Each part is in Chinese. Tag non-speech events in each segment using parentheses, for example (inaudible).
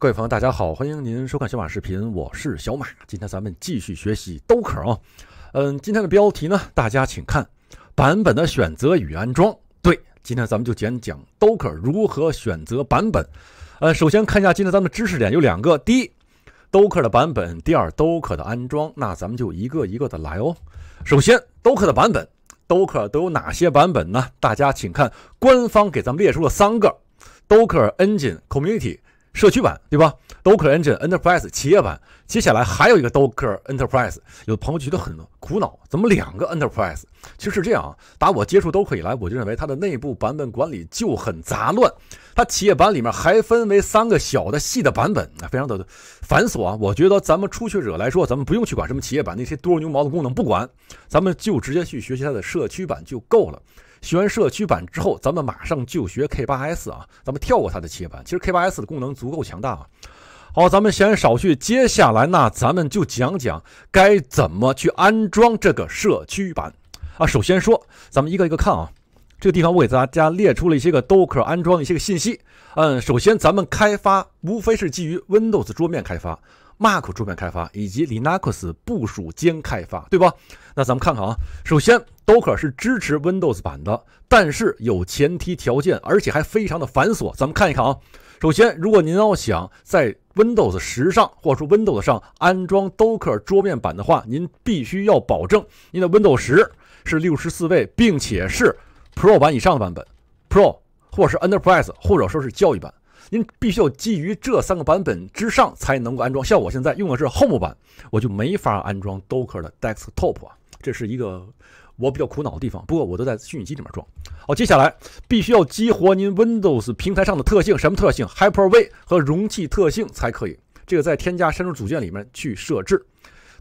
各位朋友，大家好，欢迎您收看小马视频，我是小马。今天咱们继续学习 Docker。嗯，今天的标题呢，大家请看版本的选择与安装。对，今天咱们就简讲 Docker 如何选择版本。呃，首先看一下今天咱们的知识点有两个：第一，Docker 的版本；第二，Docker 的安装。那咱们就一个一个的来哦。首先，Docker 的版本，Docker 都有哪些版本呢？大家请看，官方给咱们列出了三个：Docker Engine Community。社区版对吧？Docker Engine Enterprise 企业版，接下来还有一个 Docker Enterprise。有朋友觉得很苦恼，怎么两个 Enterprise？其实是这样啊，打我接触 Docker 来，我就认为它的内部版本管理就很杂乱。它企业版里面还分为三个小的细的版本啊，非常的繁琐啊！我觉得咱们初学者来说，咱们不用去管什么企业版那些多牛毛的功能，不管，咱们就直接去学习它的社区版就够了。学完社区版之后，咱们马上就学 K 八 S 啊，咱们跳过它的企业版。其实 K 八 S 的功能足够强大啊。好，咱们闲言少叙，接下来呢，咱们就讲讲该怎么去安装这个社区版啊。首先说，咱们一个一个看啊。这个地方我给大家列出了一些个 Docker 安装一些个信息。嗯，首先咱们开发无非是基于 Windows 桌面开发、Mac 桌面开发以及 Linux 部署间开发，对吧？那咱们看看啊，首先 Docker 是支持 Windows 版的，但是有前提条件，而且还非常的繁琐。咱们看一看啊，首先如果您要想在 Windows 十上或者说 Windows 上安装 Docker 桌面版的话，您必须要保证您的 Windows 十是六十四位，并且是。Pro 版以上的版本，Pro 或者是 Enterprise，或者说是教育版，您必须要基于这三个版本之上才能够安装。像我现在用的是 Home 版，我就没法安装 Docker 的 Desktop 啊，这是一个我比较苦恼的地方。不过我都在虚拟机里面装。好，接下来必须要激活您 Windows 平台上的特性，什么特性？Hyper-V 和容器特性才可以。这个在添加删除组件里面去设置。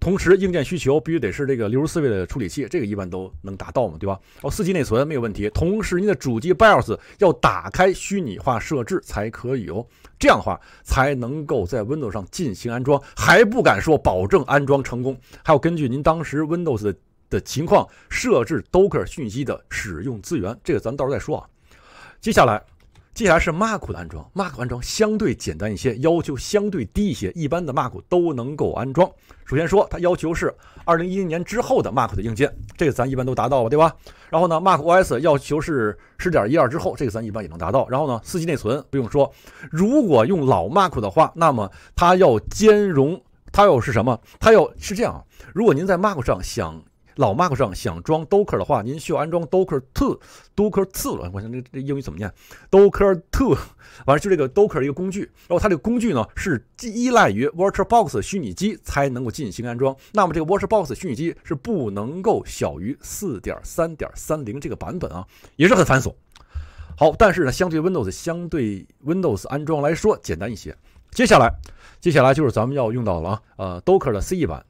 同时，硬件需求必须得是这个六十四位的处理器，这个一般都能达到嘛，对吧？哦，四 G 内存没有问题。同时，您的主机 BIOS 要打开虚拟化设置才可以哦，这样的话才能够在 Windows 上进行安装，还不敢说保证安装成功，还要根据您当时 Windows 的情况设置 Docker 信息的使用资源，这个咱到时候再说啊。接下来。接下来是 Mark 的安装，Mark 安装相对简单一些，要求相对低一些，一般的 Mark 都能够安装。首先说，它要求是二零一零年之后的 Mark 的硬件，这个咱一般都达到了，对吧？然后呢，Mark OS 要求是十点一二之后，这个咱一般也能达到。然后呢，四 G 内存不用说，如果用老 Mark 的话，那么它要兼容，它要是什么？它要是这样，如果您在 Mark 上想。老 Mac 上想装 Docker 的话，您需要安装 Docker Two、Docker Two，我想这这英语怎么念？Docker Two，完了就这个 Docker 一个工具，然后它这个工具呢是依赖于 VirtualBox 虚拟机才能够进行安装。那么这个 VirtualBox 虚拟机是不能够小于四点三点三零这个版本啊，也是很繁琐。好，但是呢，相对 Windows 相对 Windows 安装来说简单一些。接下来接下来就是咱们要用到了啊，呃，Docker 的 CE 版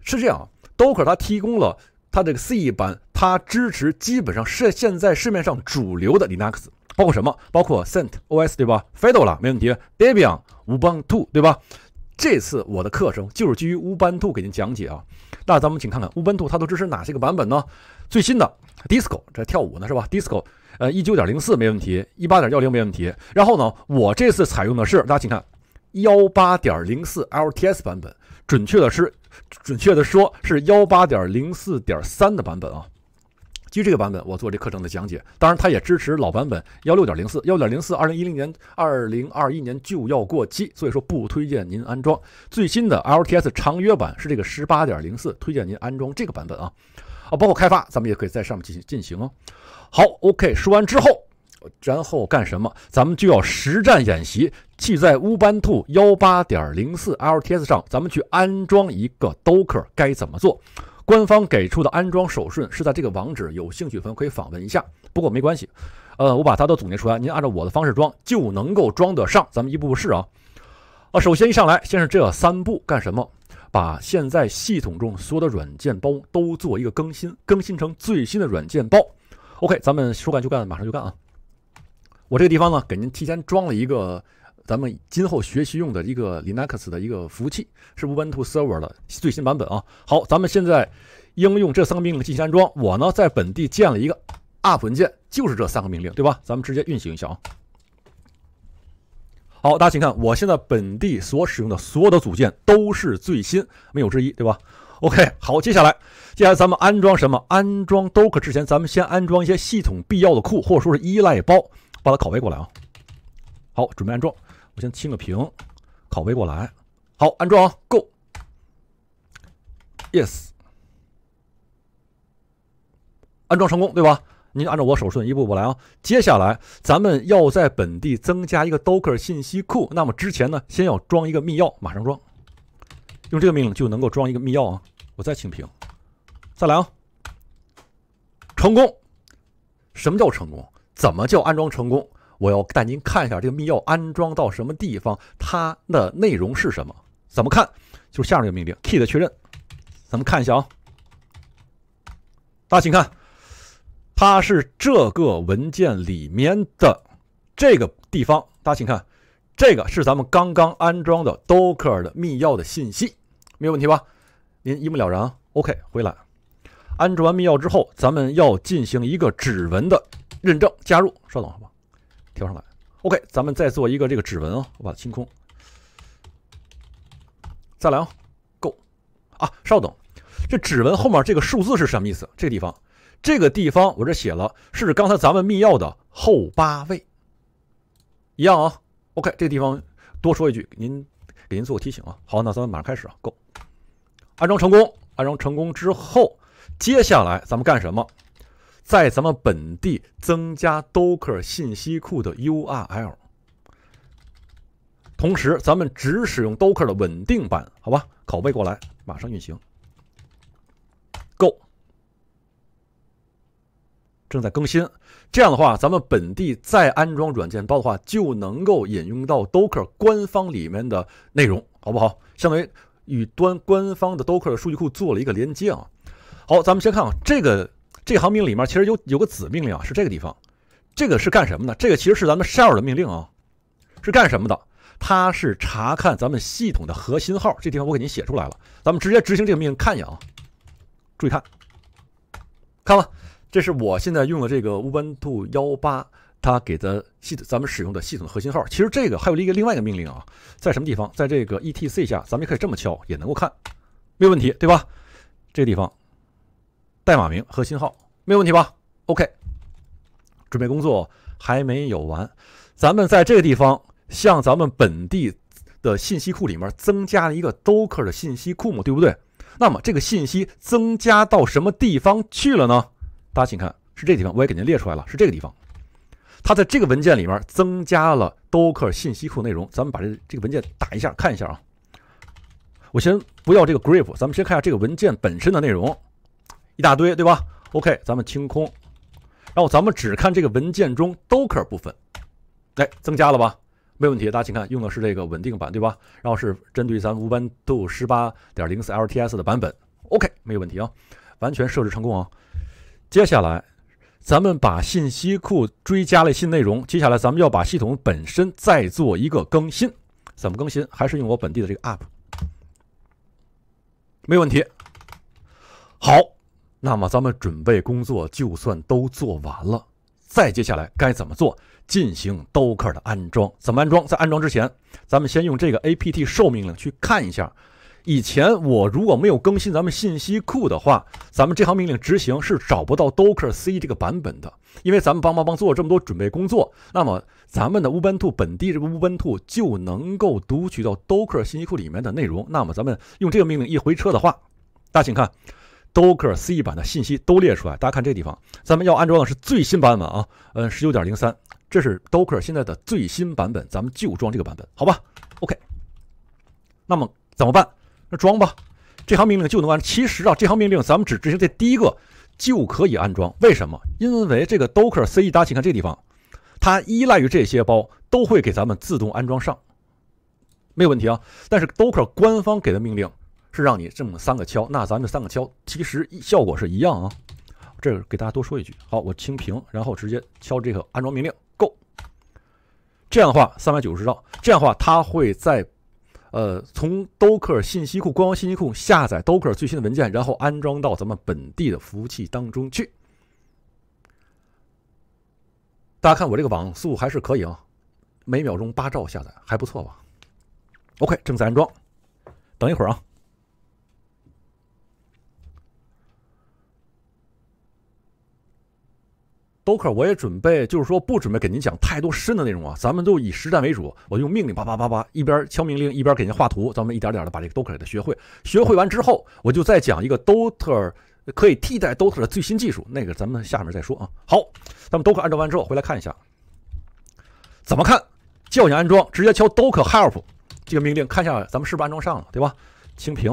是这样，Docker 它提供了。它这个 C 版，它支持基本上是现在市面上主流的 Linux，包括什么？包括 CentOS 对吧？Fedora 没问题，Debian、Ubuntu 对吧？这次我的课程就是基于 Ubuntu 给您讲解啊。那咱们请看看 Ubuntu 它都支持哪些个版本呢？最新的 Disco 这跳舞呢是吧？Disco 呃一九点零四没问题，一八点幺零没问题。然后呢，我这次采用的是大家请看幺八点零四 LTS 版本。准确的是，准确的说是幺八点零四点三的版本啊。基于这个版本，我做这课程的讲解。当然，它也支持老版本幺六点零四，幺点零四二零一零年、二零二一年就要过期，所以说不推荐您安装最新的 LTS 长约版，是这个十八点零四，推荐您安装这个版本啊啊，包括开发，咱们也可以在上面进行进行哦。好，OK，说完之后。然后干什么？咱们就要实战演习，记在乌班兔幺八点零四 LTS 上，咱们去安装一个 Docker，该怎么做？官方给出的安装手顺是在这个网址，有兴趣朋友可以访问一下。不过没关系，呃，我把它都总结出来，您按照我的方式装就能够装得上。咱们一步步试啊啊！首先一上来，先是这三步干什么？把现在系统中所有的软件包都做一个更新，更新成最新的软件包。OK，咱们说干就干，马上就干啊！我这个地方呢，给您提前装了一个咱们今后学习用的一个 Linux 的一个服务器，是 Ubuntu Server 的最新版本啊。好，咱们现在应用这三个命令进行安装。我呢在本地建了一个 u p p 文件，就是这三个命令，对吧？咱们直接运行一下啊。好，大家请看，我现在本地所使用的所有的组件都是最新，没有之一，对吧？OK，好，接下来，接下来咱们安装什么？安装 Docker 之前，咱们先安装一些系统必要的库，或者说是依赖包。把它拷贝过来啊！好，准备安装。我先清个屏，拷贝过来。好，安装，Go。Yes，安装成功，对吧？您按照我手顺一步步来啊。接下来咱们要在本地增加一个 Docker 信息库。那么之前呢，先要装一个密钥，马上装。用这个命令就能够装一个密钥啊。我再清屏，再来啊。成功。什么叫成功？怎么叫安装成功？我要带您看一下这个密钥安装到什么地方，它的内容是什么？怎么看？就下面这个命令，key 的确认。咱们看一下啊，大家请看，它是这个文件里面的这个地方。大家请看，这个是咱们刚刚安装的 Docker 的密钥的信息，没有问题吧？您一目了然啊。OK，回来，安装完密钥之后，咱们要进行一个指纹的。认证加入，稍等，好吧，调上来。OK，咱们再做一个这个指纹啊，我把它清空。再来啊，够啊，稍等，这指纹后面这个数字是什么意思？这个地方，这个地方我这写了，是刚才咱们密钥的后八位，一样啊。OK，这个地方多说一句，您给您做个提醒啊。好，那咱们马上开始啊。够，安装成功，安装成功之后，接下来咱们干什么？在咱们本地增加 Docker 信息库的 URL，同时咱们只使用 Docker 的稳定版，好吧？拷贝过来，马上运行。Go，正在更新。这样的话，咱们本地再安装软件包的话，就能够引用到 Docker 官方里面的内容，好不好？相当于与端官方的 Docker 数据库做了一个连接啊。好，咱们先看啊这个。这行命令里面其实有有个子命令啊，是这个地方，这个是干什么呢？这个其实是咱们 shell 的命令啊，是干什么的？它是查看咱们系统的核心号。这地方我给您写出来了，咱们直接执行这个命令看一眼啊。注意看，看吧，这是我现在用的这个 Ubuntu 幺八，它给的系咱们使用的系统核心号。其实这个还有一个另外一个命令啊，在什么地方？在这个 etc 下，咱们也可以这么敲，也能够看，没有问题对吧？这个地方。代码名和信号没有问题吧？OK，准备工作还没有完。咱们在这个地方向咱们本地的信息库里面增加了一个 Docker 的信息库嘛，对不对？那么这个信息增加到什么地方去了呢？大家请看，是这个地方，我也给您列出来了，是这个地方。它在这个文件里面增加了 Docker 信息库内容。咱们把这这个文件打一下，看一下啊。我先不要这个 grep，咱们先看一下这个文件本身的内容。一大堆对吧？OK，咱们清空，然后咱们只看这个文件中 Docker 部分，哎，增加了吧？没问题。大家请看，用的是这个稳定版对吧？然后是针对咱 Ubuntu 十八点零四 LTS 的版本。OK，没有问题啊，完全设置成功啊。接下来咱们把信息库追加了新内容。接下来咱们要把系统本身再做一个更新，怎么更新？还是用我本地的这个 App，没问题。好。那么咱们准备工作就算都做完了，再接下来该怎么做？进行 Docker 的安装，怎么安装？在安装之前，咱们先用这个 apt s 命令去看一下。以前我如果没有更新咱们信息库的话，咱们这行命令执行是找不到 Docker C 这个版本的。因为咱们帮帮帮做了这么多准备工作，那么咱们的 Ubuntu 本地这个 Ubuntu 就能够读取到 Docker 信息库里面的内容。那么咱们用这个命令一回车的话，大家请看。Docker CE 版的信息都列出来，大家看这地方，咱们要安装的是最新版本啊，嗯，十九点零三，这是 Docker 现在的最新版本，咱们就装这个版本，好吧？OK，那么怎么办？那装吧，这行命令就能安。其实啊，这行命令咱们只执行这第一个就可以安装，为什么？因为这个 Docker CE 家请看这地方，它依赖于这些包都会给咱们自动安装上，没有问题啊。但是 Docker 官方给的命令。是让你这么三个敲，那咱们三个敲，其实效果是一样啊。这个给大家多说一句，好，我清屏，然后直接敲这个安装命令，go。这样的话，三百九十兆，这样的话，它会在呃从 Docker 信息库、官方信息库下载 Docker 最新的文件，然后安装到咱们本地的服务器当中去。大家看我这个网速还是可以啊，每秒钟八兆下载，还不错吧？OK，正在安装，等一会儿啊。Docker 我也准备，就是说不准备给您讲太多深的内容啊，咱们都以实战为主。我用命令叭叭叭叭，一边敲命令一边给您画图，咱们一点点的把这个 Docker 给它学会。学会完之后，我就再讲一个 Docker 可以替代 Docker 的最新技术，那个咱们下面再说啊。好，咱们 Docker 安装完之后回来看一下，怎么看？叫你安装，直接敲 Docker help 这个命令，看一下咱们是不是安装上了，对吧？清屏，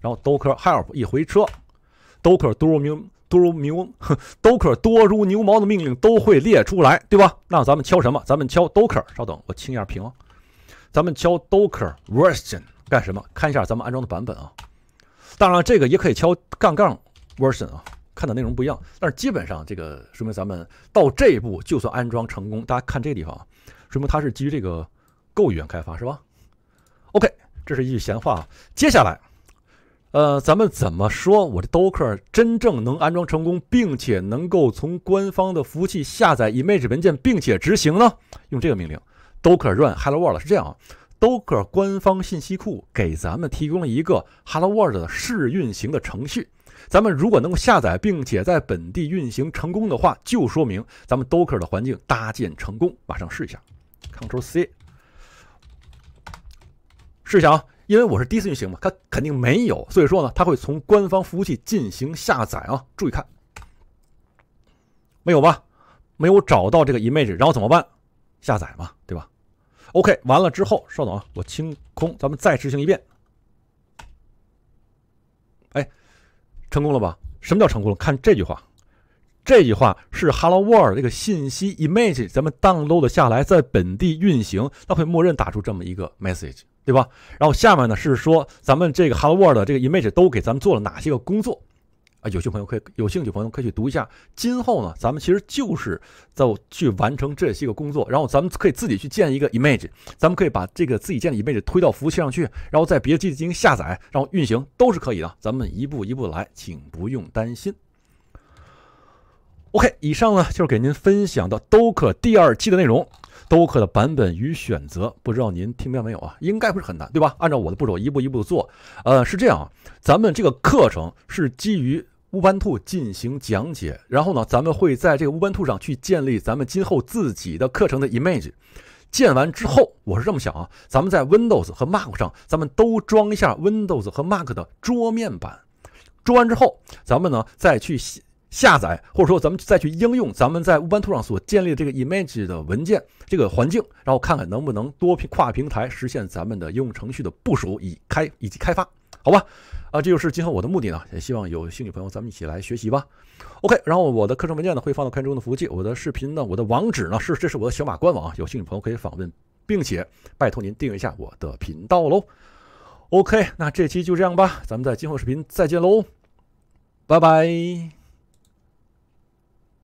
然后 Docker help 一回车，Docker do remove。多如牛，docker (laughs) 多如牛毛的命令都会列出来，对吧？那咱们敲什么？咱们敲 docker。稍等，我清一下屏。咱们敲 docker version 干什么？看一下咱们安装的版本啊。当然，这个也可以敲杠杠 version 啊，看的内容不一样。但是基本上这个说明咱们到这一步就算安装成功。大家看这个地方啊，说明它是基于这个 Go 语言开发，是吧？OK，这是一句闲话。接下来。呃，咱们怎么说我的 Docker 真正能安装成功，并且能够从官方的服务器下载 image 文件，并且执行呢？用这个命令 Docker run hello world 是这样啊。Docker 官方信息库给咱们提供了一个 hello world 的试运行的程序。咱们如果能够下载并且在本地运行成功的话，就说明咱们 Docker 的环境搭建成功。马上试一下 c t r l C，试一下啊。因为我是第一次运行嘛，它肯定没有，所以说呢，它会从官方服务器进行下载啊。注意看，没有吧？没有找到这个 image，然后怎么办？下载嘛，对吧？OK，完了之后，稍等啊，我清空，咱们再执行一遍。哎，成功了吧？什么叫成功了？看这句话，这句话是 hello world 这个信息 image，咱们 download 下来在本地运行，它会默认打出这么一个 message。对吧？然后下面呢是说咱们这个 Hello World 这个 Image 都给咱们做了哪些个工作啊？有兴趣朋友可以有兴趣朋友可以去读一下。今后呢，咱们其实就是在去完成这些个工作，然后咱们可以自己去建一个 Image，咱们可以把这个自己建的 Image 推到服务器上去，然后在别的机子进行下载，然后运行都是可以的。咱们一步一步来，请不用担心。OK，以上呢就是给您分享的 Dock 第二期的内容，Dock 的版本与选择，不知道您听明白没有啊？应该不是很难，对吧？按照我的步骤一步一步的做，呃，是这样啊，咱们这个课程是基于乌班兔进行讲解，然后呢，咱们会在这个乌班兔上去建立咱们今后自己的课程的 image，建完之后，我是这么想啊，咱们在 Windows 和 Mac 上，咱们都装一下 Windows 和 Mac 的桌面版，装完之后，咱们呢再去。下载，或者说咱们再去应用，咱们在 Ubuntu 上所建立的这个 Image 的文件，这个环境，然后看看能不能多平跨平台实现咱们的应用程序的部署、以开以及开发，好吧？啊，这就是今后我的目的呢，也希望有兴趣朋友咱们一起来学习吧。OK，然后我的课程文件呢会放到程中的服务器，我的视频呢，我的网址呢是，这是我的小马官网，有兴趣朋友可以访问，并且拜托您订阅一下我的频道喽。OK，那这期就这样吧，咱们在今后视频再见喽，拜拜。